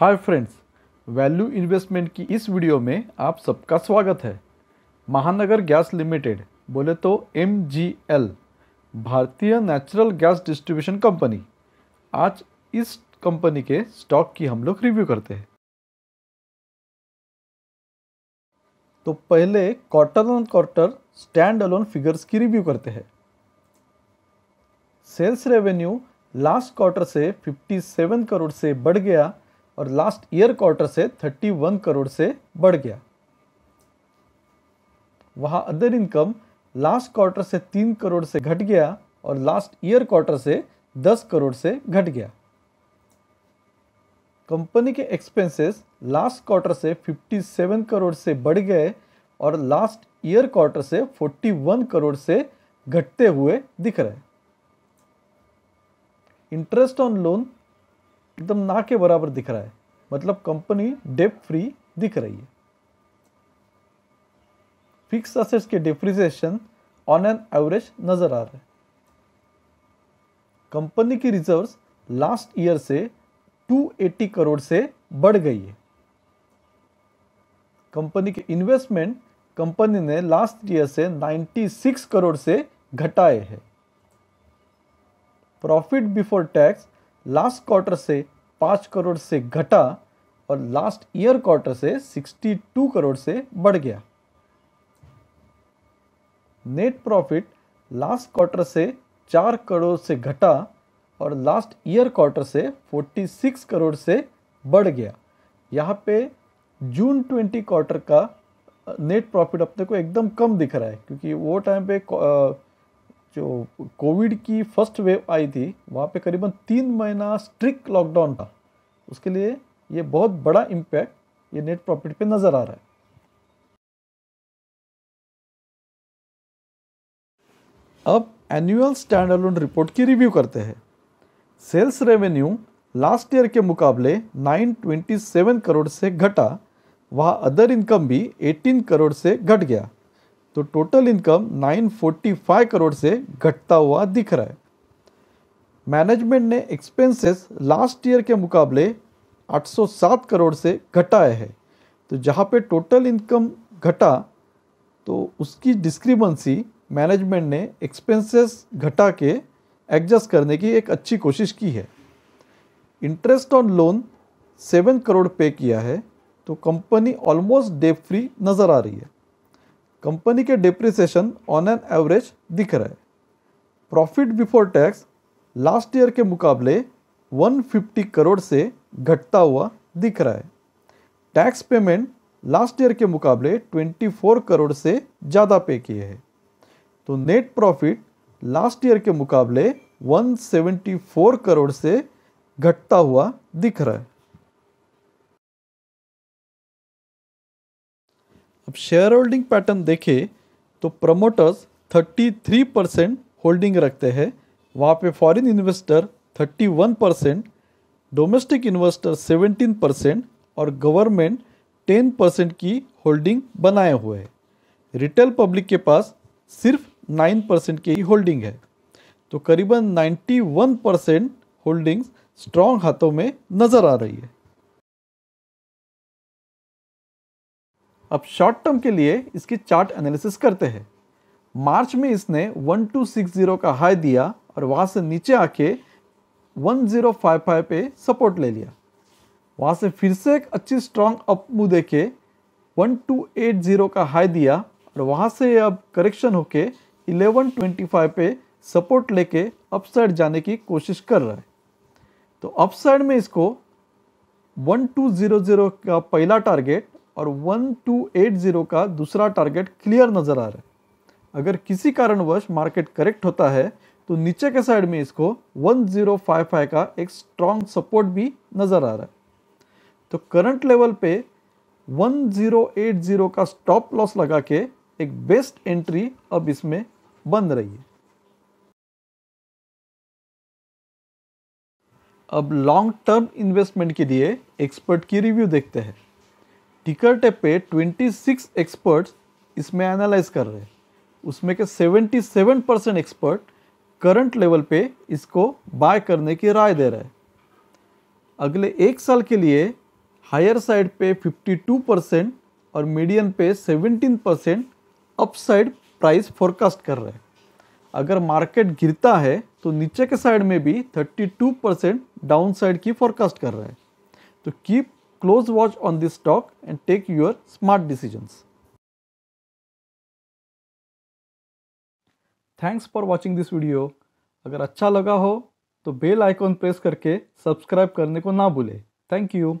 Hi friends value investment की इस video में आप सबका स्वागत है महानगर गैस लिमिटेड बोले तो एम भारतीय नेचुरल गैस डिस्ट्रीब्यूशन कंपनी आज इस कंपनी के स्टॉक की हम लोग रिव्यू करते हैं तो पहले quarter on quarter standalone figures की रिव्यू करते हैं सेल्स रेवेन्यू लास्ट क्वार्टर से 57 करोड़ से बढ़ गया और लास्ट ईयर क्वार्टर से 31 करोड़ से बढ़ गया वहां अदर इनकम लास्ट क्वार्टर से तीन करोड़ से घट गया और लास्ट ईयर क्वार्टर से दस करोड़ से घट गया कंपनी के एक्सपेंसेस लास्ट क्वार्टर से 57 करोड़ से बढ़ गए और लास्ट ईयर क्वार्टर से 41 करोड़ से घटते हुए दिख रहे इंटरेस्ट ऑन लोन एकदम ना के बराबर दिख रहा है मतलब कंपनी डेप फ्री दिख रही है फिक्स असेट्स के डिप्रिसिएशन ऑन एन एवरेज नज़र आ रहा है कंपनी की रिजर्व्स लास्ट ईयर से 280 करोड़ से बढ़ गई है कंपनी के इन्वेस्टमेंट कंपनी ने लास्ट ईयर से 96 करोड़ से घटाए हैं profit before tax last quarter से पाँच करोड़ से घटा और लास्ट ईयर क्वार्टर से 62 करोड़ से बढ़ गया नेट प्रॉफिट लास्ट क्वार्टर से चार करोड़ से घटा और लास्ट ईयर क्वार्टर से 46 करोड़ से बढ़ गया यहाँ पे जून 20 क्वार्टर का नेट प्रॉफिट अपने को एकदम कम दिख रहा है क्योंकि वो टाइम पे जो कोविड की फर्स्ट वेव आई थी वहाँ पे करीबन तीन महीना स्ट्रिक्ट लॉकडाउन था उसके लिए ये बहुत बड़ा इम्पैक्ट ये नेट प्रॉफिट पे नज़र आ रहा है अब एनुअल स्टैंड रिपोर्ट की रिव्यू करते हैं सेल्स रेवेन्यू लास्ट ईयर के मुकाबले 927 करोड़ से घटा वह अदर इनकम भी 18 करोड़ से घट गया तो टोटल इनकम 945 करोड़ से घटता हुआ दिख रहा है मैनेजमेंट ने एक्सपेंसेस लास्ट ईयर के मुकाबले 807 करोड़ से घटाए हैं तो जहाँ पे टोटल इनकम घटा तो उसकी डिस्क्रिपेंसी मैनेजमेंट ने एक्सपेंसेस घटा के एडजस्ट करने की एक अच्छी कोशिश की है interest on loan seven crore पे किया है तो कंपनी ऑलमोस्ट डेप फ्री नज़र आ रही है कंपनी के डिप्रिसिएशन ऑन एन एवरेज दिख रहा है profit before tax last year के मुकाबले 150 करोड़ से घटता हुआ दिख रहा है टैक्स पेमेंट लास्ट ईयर के मुकाबले 24 करोड़ से ज़्यादा पे किए हैं तो नेट प्रॉफिट लास्ट ईयर के मुकाबले 174 करोड़ से घटता हुआ दिख रहा है अब शेयर होल्डिंग पैटर्न देखें तो प्रमोटर्स 33 परसेंट होल्डिंग रखते हैं वहाँ पे foreign investor 31 percent domestic investor 17 percent और गवर्नमेंट 10 परसेंट की होल्डिंग बनाए हुए है रिटेल पब्लिक के पास सिर्फ 9 परसेंट की ही होल्डिंग है तो करीबन 91 परसेंट होल्डिंग्स स्ट्रॉन्ग हाथों में नज़र आ रही है अब शॉर्ट टर्म के लिए इसकी चार्ट एनालिसिस करते हैं मार्च में इसने 1260 का हाई दिया और वहाँ से नीचे आके 1055 पे सपोर्ट ले लिया वहाँ से फिर से एक अच्छी स्ट्रॉन्ग अप मूव देके 1280 का हाई दिया और वहाँ से अब करेक्शन होके 1125 पे सपोर्ट लेके अपसाइड जाने की कोशिश कर रहा है तो अपसाइड में इसको 1200 का पहला टारगेट और 1280 का दूसरा टारगेट क्लियर नज़र आ रहा है अगर किसी कारणवश मार्केट करेक्ट होता है तो नीचे के साइड में इसको 1055 का एक स्ट्रॉन्ग सपोर्ट भी नज़र आ रहा है तो करंट लेवल पे 1080 का स्टॉप लॉस लगा के एक बेस्ट एंट्री अब इसमें बन रही है अब लॉन्ग टर्म इन्वेस्टमेंट के लिए एक्सपर्ट की रिव्यू देखते हैं टिकर टेप पे 26 एक्सपर्ट्स इसमें एनालाइज कर रहे हैं उसमें के 77 परसेंट एक्सपर्ट करंट लेवल पे इसको बाय करने की राय दे रहे हैं अगले एक साल के लिए हायर साइड पे 52 परसेंट और मीडियम पे 17 परसेंट अपसाइड प्राइस फोरकास्ट कर रहे हैं अगर मार्केट गिरता है तो नीचे के साइड में भी 32 परसेंट डाउन साइड की फोरकास्ट कर रहे हैं तो keep close watch on this stock and take your smart decisions. Thanks for watching this video अगर अच्छा लगा हो तो बेल आइकॉन प्रेस करके सब्सक्राइब करने को ना भूलें थैंक यू